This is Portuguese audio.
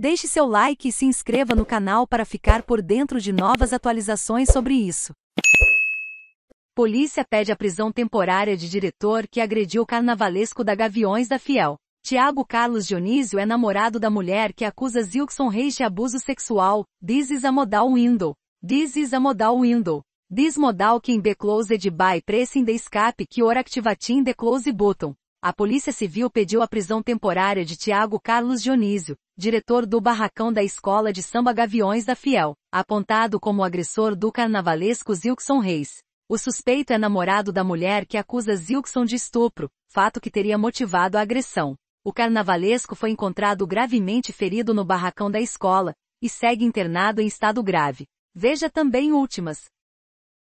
Deixe seu like e se inscreva no canal para ficar por dentro de novas atualizações sobre isso. Polícia pede a prisão temporária de diretor que agrediu o carnavalesco da Gaviões da Fiel. Tiago Carlos Dionísio é namorado da mulher que acusa Zilkson Reis de abuso sexual. This is a modal window. This is a modal window. This modal que in the closed by pressing the escape que or activating the close button. A Polícia Civil pediu a prisão temporária de Tiago Carlos Dionísio, diretor do barracão da Escola de Samba Gaviões da Fiel, apontado como agressor do carnavalesco Zilkson Reis. O suspeito é namorado da mulher que acusa Zilkson de estupro, fato que teria motivado a agressão. O carnavalesco foi encontrado gravemente ferido no barracão da escola e segue internado em estado grave. Veja também últimas.